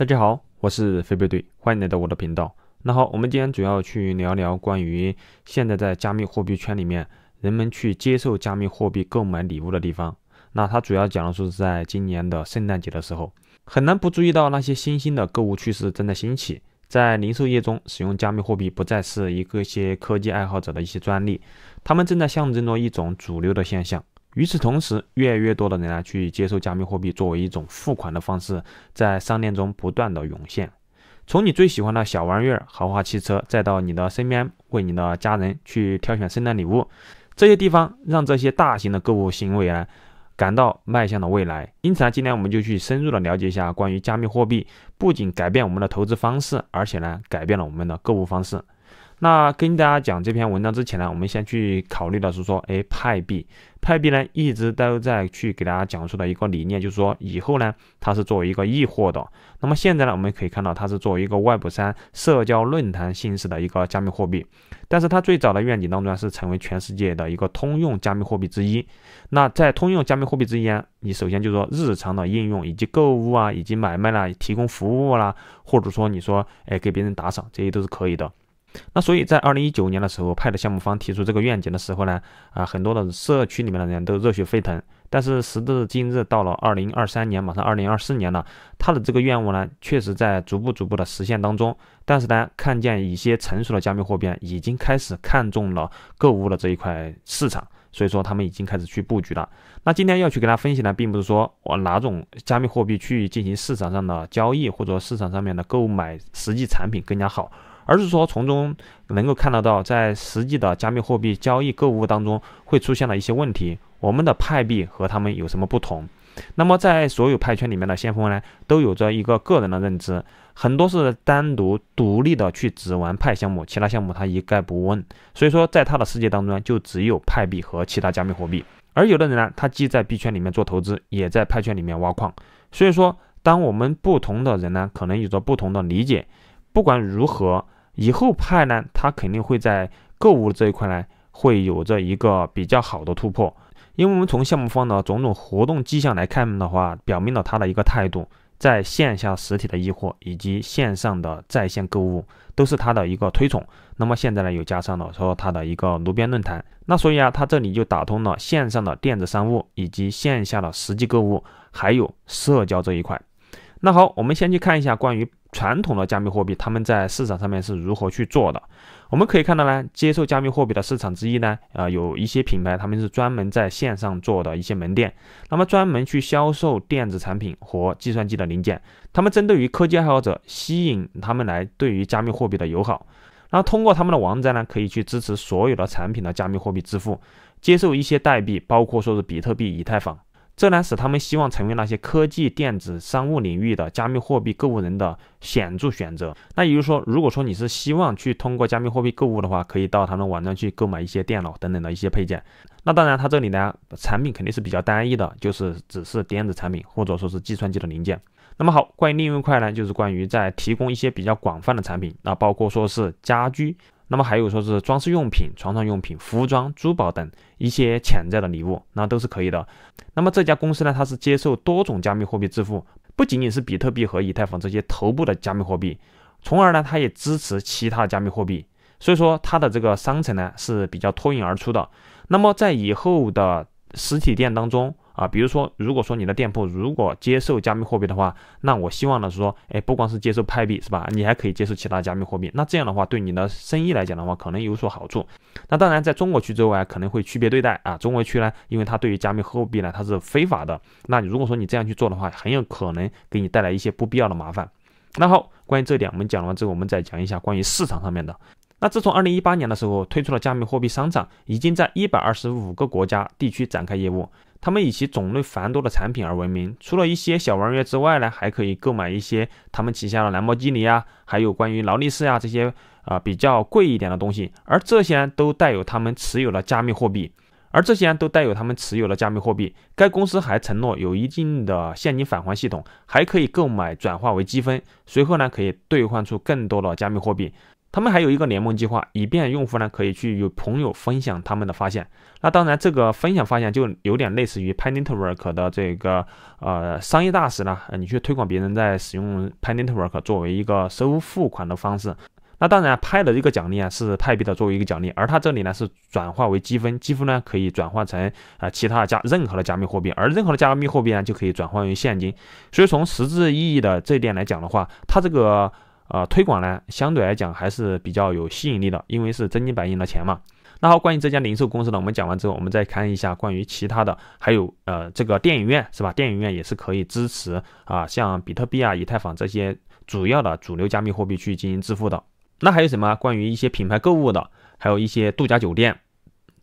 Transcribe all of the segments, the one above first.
大家好，我是飞贝队，欢迎来到我的频道。那好，我们今天主要去聊聊关于现在在加密货币圈里面，人们去接受加密货币购买礼物的地方。那它主要讲的是，在今年的圣诞节的时候，很难不注意到那些新兴的购物趋势正在兴起。在零售业中，使用加密货币不再是一个些科技爱好者的一些专利，他们正在象征着一种主流的现象。与此同时，越来越多的人呢去接受加密货币作为一种付款的方式，在商店中不断的涌现。从你最喜欢的小玩意儿、豪华汽车，再到你的身边为你的家人去挑选圣诞礼物，这些地方让这些大型的购物行为啊感到迈向了未来。因此呢，今天我们就去深入的了解一下关于加密货币，不仅改变我们的投资方式，而且呢改变了我们的购物方式。那跟大家讲这篇文章之前呢，我们先去考虑的是说，哎，派币，派币呢一直都在去给大家讲述的一个理念，就是说以后呢，它是作为一个易货的。那么现在呢，我们可以看到它是作为一个 Web 三社交论坛性质的一个加密货币。但是它最早的愿景当中是成为全世界的一个通用加密货币之一。那在通用加密货币之一，你首先就是说日常的应用以及购物啊，以及买卖啦，提供服务啦，或者说你说，哎，给别人打赏，这些都是可以的。那所以，在二零一九年的时候，派的项目方提出这个愿景的时候呢，啊，很多的社区里面的人都热血沸腾。但是时至今日，到了二零二三年，马上二零二四年了，他的这个愿望呢，确实在逐步逐步的实现当中。但是呢，看见一些成熟的加密货币已经开始看中了购物的这一块市场，所以说他们已经开始去布局了。那今天要去给大家分析呢，并不是说我哪种加密货币去进行市场上的交易，或者市场上面的购买实际产品更加好。而是说，从中能够看得到，在实际的加密货币交易、购物当中，会出现了一些问题。我们的派币和他们有什么不同？那么，在所有派圈里面的先锋呢，都有着一个个人的认知，很多是单独、独立的去只玩派项目，其他项目他一概不问。所以说，在他的世界当中就只有派币和其他加密货币。而有的人呢，他既在币圈里面做投资，也在派圈里面挖矿。所以说，当我们不同的人呢，可能有着不同的理解。不管如何。以后派呢，它肯定会在购物这一块呢，会有着一个比较好的突破。因为我们从项目方的种种活动迹象来看的话，表明了他的一个态度，在线下实体的易货以及线上的在线购物都是他的一个推崇。那么现在呢，又加上了说他的一个炉边论坛，那所以啊，他这里就打通了线上的电子商务以及线下的实际购物，还有社交这一块。那好，我们先去看一下关于。传统的加密货币，他们在市场上面是如何去做的？我们可以看到呢，接受加密货币的市场之一呢，啊，有一些品牌他们是专门在线上做的一些门店，那么专门去销售电子产品和计算机的零件，他们针对于科技爱好者，吸引他们来对于加密货币的友好，然后通过他们的网站呢，可以去支持所有的产品的加密货币支付，接受一些代币，包括说是比特币、以太坊。这呢使他们希望成为那些科技电子商务领域的加密货币购物人的显著选择。那也就是说，如果说你是希望去通过加密货币购物的话，可以到他们网站去购买一些电脑等等的一些配件。那当然，它这里呢产品肯定是比较单一的，就是只是电子产品或者说是计算机的零件。那么好，关于另一块呢，就是关于在提供一些比较广泛的产品，那包括说是家居。那么还有说是装饰用品、床上用品、服装、珠宝等一些潜在的礼物，那都是可以的。那么这家公司呢，它是接受多种加密货币支付，不仅仅是比特币和以太坊这些头部的加密货币，从而呢，它也支持其他加密货币。所以说它的这个商城呢是比较脱颖而出的。那么在以后的实体店当中。啊，比如说，如果说你的店铺如果接受加密货币的话，那我希望的是说，哎，不光是接受派币是吧？你还可以接受其他加密货币。那这样的话，对你的生意来讲的话，可能有所好处。那当然，在中国区之外，可能会区别对待啊。中国区呢，因为它对于加密货币呢，它是非法的。那你如果说你这样去做的话，很有可能给你带来一些不必要的麻烦。那好，关于这点，我们讲完之后，我们再讲一下关于市场上面的。那自从二零一八年的时候推出了加密货币商场，已经在一百二十五个国家地区展开业务。他们以其种类繁多的产品而闻名，除了一些小玩意儿之外呢，还可以购买一些他们旗下的兰博基尼啊，还有关于劳力士啊这些啊比较贵一点的东西。而这些都带有他们持有的加密货币，而这些都带有他们持有的加密货币。该公司还承诺有一定的现金返还系统，还可以购买转化为积分，随后呢可以兑换出更多的加密货币。他们还有一个联盟计划，以便用户呢可以去与朋友分享他们的发现。那当然，这个分享发现就有点类似于 p a n e t w o r k 的这个呃商业大使呢，你去推广别人在使用 p a n e t w o r k 作为一个收付款的方式。那当然拍的这个奖励啊是泰币的作为一个奖励，而它这里呢是转化为积分，积分呢可以转换成啊其他加任何的加密货币，而任何的加密货币呢就可以转换为现金。所以从实质意义的这一点来讲的话，它这个。啊，推广呢，相对来讲还是比较有吸引力的，因为是真金白银的钱嘛。那好，关于这家零售公司呢，我们讲完之后，我们再看一下关于其他的，还有呃，这个电影院是吧？电影院也是可以支持啊，像比特币啊、以太坊这些主要的主流加密货币去进行支付的。那还有什么？关于一些品牌购物的，还有一些度假酒店。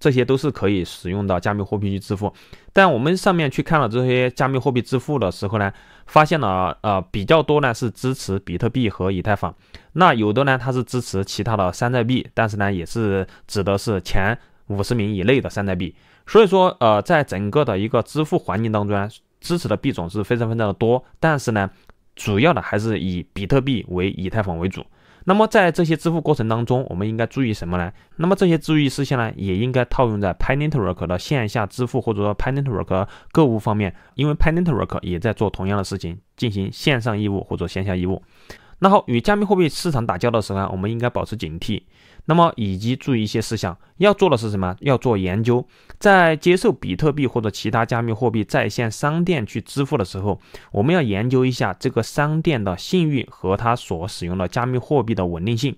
这些都是可以使用到加密货币去支付，但我们上面去看了这些加密货币支付的时候呢，发现了呃比较多呢是支持比特币和以太坊，那有的呢它是支持其他的山寨币，但是呢也是指的是前五十名以内的山寨币，所以说呃在整个的一个支付环境当中，支持的币种是非常非常的多，但是呢主要的还是以比特币为以太坊为主。那么在这些支付过程当中，我们应该注意什么呢？那么这些注意事项呢，也应该套用在 Pay Network 的线下支付或者说 Pay Network 购物方面，因为 Pay Network 也在做同样的事情，进行线上义务或者线下义务。那好，与加密货币市场打交道的时候，我们应该保持警惕。那么，以及注意一些事项，要做的是什么？要做研究，在接受比特币或者其他加密货币在线商店去支付的时候，我们要研究一下这个商店的信誉和它所使用的加密货币的稳定性。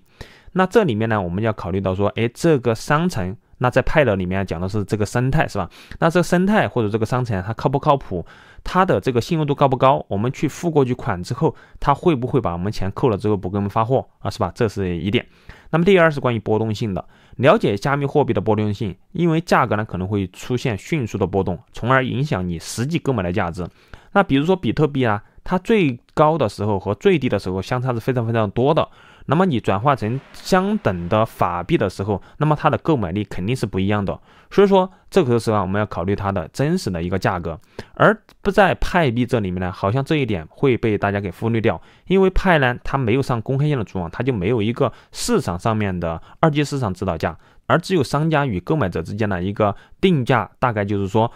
那这里面呢，我们要考虑到说，哎，这个商城，那在派的里面讲的是这个生态，是吧？那这个生态或者这个商城，它靠不靠谱？他的这个信用度高不高？我们去付过去款之后，他会不会把我们钱扣了之后不给我们发货啊？是吧？这是一点。那么第二是关于波动性的，了解加密货币的波动性，因为价格呢可能会出现迅速的波动，从而影响你实际购买的价值。那比如说比特币啊，它最高的时候和最低的时候相差是非常非常多的。那么你转化成相等的法币的时候，那么它的购买力肯定是不一样的。所以说这个时候啊，我们要考虑它的真实的一个价格，而不在派币这里面呢，好像这一点会被大家给忽略掉。因为派呢，它没有上公开性的主网，它就没有一个市场上面的二级市场指导价，而只有商家与购买者之间的一个定价，大概就是说。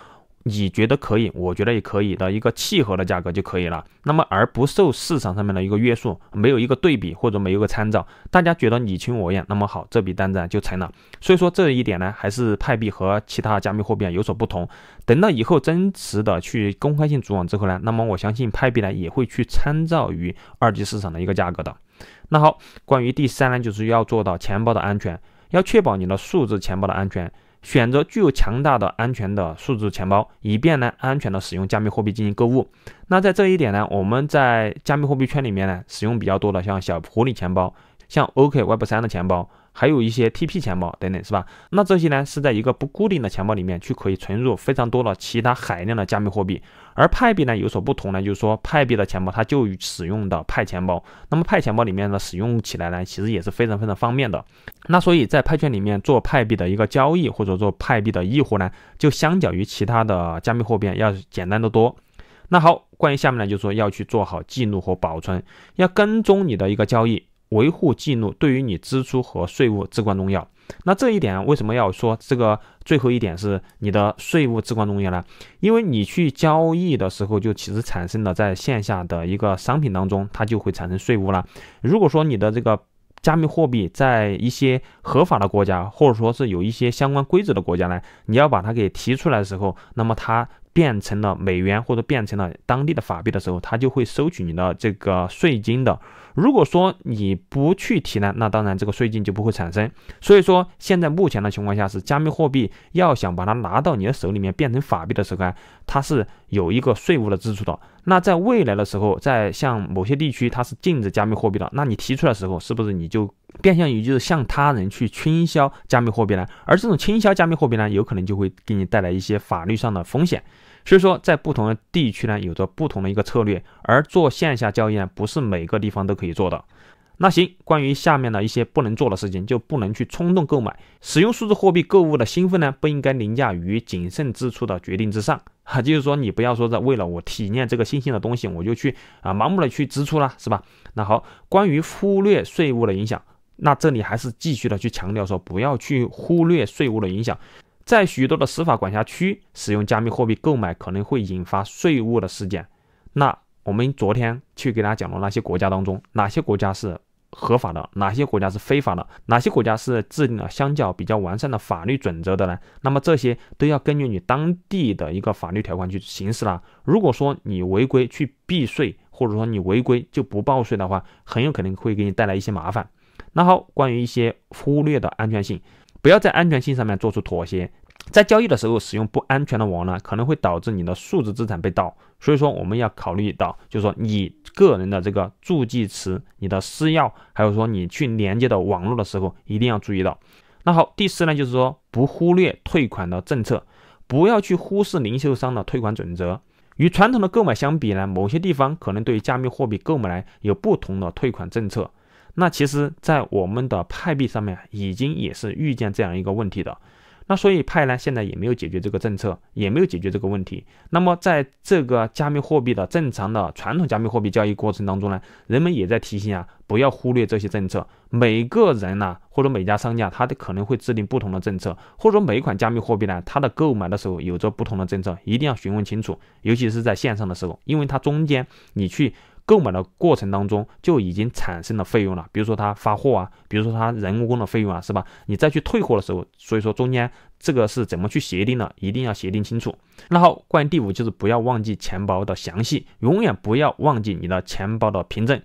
你觉得可以，我觉得也可以的一个契合的价格就可以了。那么而不受市场上面的一个约束，没有一个对比或者没有一个参照，大家觉得你情我愿，那么好，这笔单子就成了。所以说这一点呢，还是派币和其他加密货币有所不同。等到以后真实的去公开性组网之后呢，那么我相信派币呢也会去参照于二级市场的一个价格的。那好，关于第三呢，就是要做到钱包的安全，要确保你的数字钱包的安全。选择具有强大的安全的数字钱包，以便呢安全的使用加密货币进行购物。那在这一点呢，我们在加密货币圈里面呢使用比较多的，像小狐狸钱包，像 OK Web 三的钱包。还有一些 TP 钱包等等是吧？那这些呢是在一个不固定的钱包里面去可以存入非常多的其他海量的加密货币，而派币呢有所不同呢，就是说派币的钱包它就使用的派钱包。那么派钱包里面呢使用起来呢其实也是非常非常方便的。那所以在派圈里面做派币的一个交易或者做派币的易货呢，就相较于其他的加密货币要简单的多。那好，关于下面呢就是说要去做好记录和保存，要跟踪你的一个交易。维护记录对于你支出和税务至关重要。那这一点为什么要说这个？最后一点是你的税务至关重要呢？因为你去交易的时候，就其实产生了在线下的一个商品当中，它就会产生税务了。如果说你的这个加密货币在一些合法的国家，或者说是有一些相关规则的国家呢，你要把它给提出来的时候，那么它变成了美元或者变成了当地的法币的时候，它就会收取你的这个税金的。如果说你不去提呢，那当然这个税金就不会产生。所以说现在目前的情况下，是加密货币要想把它拿到你的手里面变成法币的时候，它是有一个税务的支出的。那在未来的时候，在像某些地区它是禁止加密货币的，那你提出来的时候，是不是你就变相于就是向他人去倾销加密货币呢？而这种倾销加密货币呢，有可能就会给你带来一些法律上的风险。所以说，在不同的地区呢，有着不同的一个策略。而做线下交易呢，不是每个地方都可以做的。那行，关于下面的一些不能做的事情，就不能去冲动购买。使用数字货币购物的兴奋呢，不应该凌驾于谨慎支出的决定之上。哈，就是说，你不要说在为了我体验这个新鲜的东西，我就去啊，盲目的去支出了，是吧？那好，关于忽略税务的影响，那这里还是继续的去强调说，不要去忽略税务的影响。在许多的司法管辖区，使用加密货币购买可能会引发税务的事件。那我们昨天去给大家讲了那些国家当中，哪些国家是合法的，哪些国家是非法的，哪些国家是制定了相较比较完善的法律准则的呢？那么这些都要根据你当地的一个法律条款去行事啦。如果说你违规去避税，或者说你违规就不报税的话，很有可能会给你带来一些麻烦。那好，关于一些忽略的安全性。不要在安全性上面做出妥协，在交易的时候使用不安全的网络可能会导致你的数字资产被盗，所以说我们要考虑到，就是说你个人的这个助记词、你的私钥，还有说你去连接的网络的时候一定要注意到。那好，第四呢就是说不忽略退款的政策，不要去忽视零售商的退款准则。与传统的购买相比呢，某些地方可能对加密货币购买有不同的退款政策。那其实，在我们的派币上面，已经也是遇见这样一个问题的。那所以派呢，现在也没有解决这个政策，也没有解决这个问题。那么，在这个加密货币的正常的传统加密货币交易过程当中呢，人们也在提醒啊，不要忽略这些政策。每个人呢，或者每家商家，他都可能会制定不同的政策，或者说每款加密货币呢，它的购买的时候有着不同的政策，一定要询问清楚，尤其是在线上的时候，因为它中间你去。购买的过程当中就已经产生了费用了，比如说他发货啊，比如说他人工的费用啊，是吧？你再去退货的时候，所以说中间这个是怎么去协定的，一定要协定清楚。那好，关于第五就是不要忘记钱包的详细，永远不要忘记你的钱包的凭证。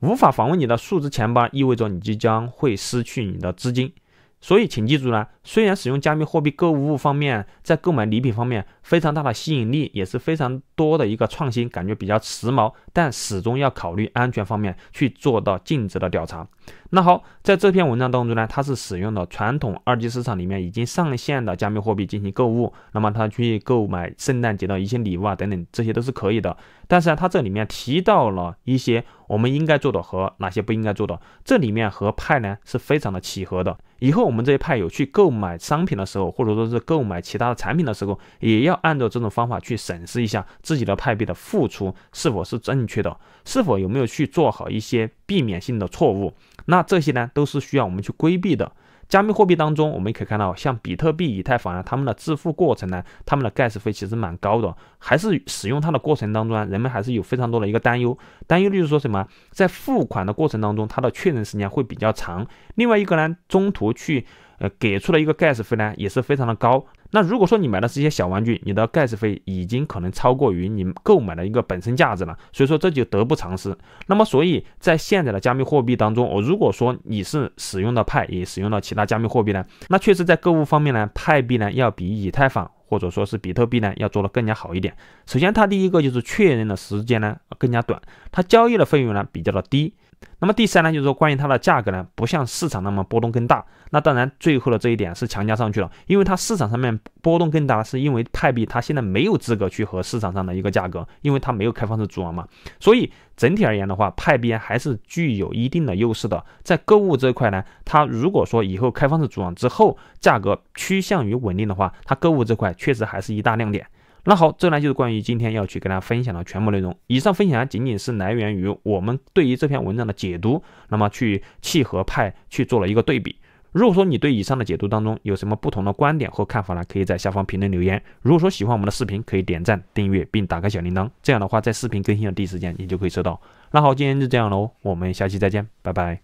无法访问你的数字钱包，意味着你即将会失去你的资金。所以请记住呢，虽然使用加密货币购物方面，在购买礼品方面非常大的吸引力，也是非常。多的一个创新感觉比较时髦，但始终要考虑安全方面，去做到尽职的调查。那好，在这篇文章当中呢，它是使用了传统二级市场里面已经上线的加密货币进行购物。那么他去购买圣诞节的一些礼物啊等等，这些都是可以的。但是呢，它这里面提到了一些我们应该做的和哪些不应该做的，这里面和派呢是非常的契合的。以后我们这些派友去购买商品的时候，或者说是购买其他的产品的时候，也要按照这种方法去审视一下。自己的派币的付出是否是正确的，是否有没有去做好一些避免性的错误？那这些呢，都是需要我们去规避的。加密货币当中，我们可以看到，像比特币、以太坊啊，他们的支付过程呢，他们的 gas 费其实蛮高的，还是使用它的过程当中，人们还是有非常多的一个担忧。担忧就是说什么，在付款的过程当中，它的确认时间会比较长。另外一个呢，中途去。呃，给出了一个 gas 费呢，也是非常的高。那如果说你买的是一些小玩具，你的 gas 费已经可能超过于你购买的一个本身价值了，所以说这就得不偿失。那么，所以在现在的加密货币当中，我如果说你是使用的派，也使用了其他加密货币呢，那确实在购物方面呢，派币呢要比以太坊或者说是比特币呢要做的更加好一点。首先，它第一个就是确认的时间呢更加短，它交易的费用呢比较的低。那么第三呢，就是说关于它的价格呢，不像市场那么波动更大。那当然最后的这一点是强加上去了，因为它市场上面波动更大，是因为派币它现在没有资格去和市场上的一个价格，因为它没有开放式组网嘛。所以整体而言的话，派币还是具有一定的优势的。在购物这块呢，它如果说以后开放式组网之后价格趋向于稳定的话，它购物这块确实还是一大亮点。那好，这呢就是关于今天要去跟大家分享的全部内容。以上分享仅仅是来源于我们对于这篇文章的解读，那么去契合派去做了一个对比。如果说你对以上的解读当中有什么不同的观点或看法呢，可以在下方评论留言。如果说喜欢我们的视频，可以点赞、订阅并打开小铃铛，这样的话在视频更新的第一时间你就可以收到。那好，今天就这样喽，我们下期再见，拜拜。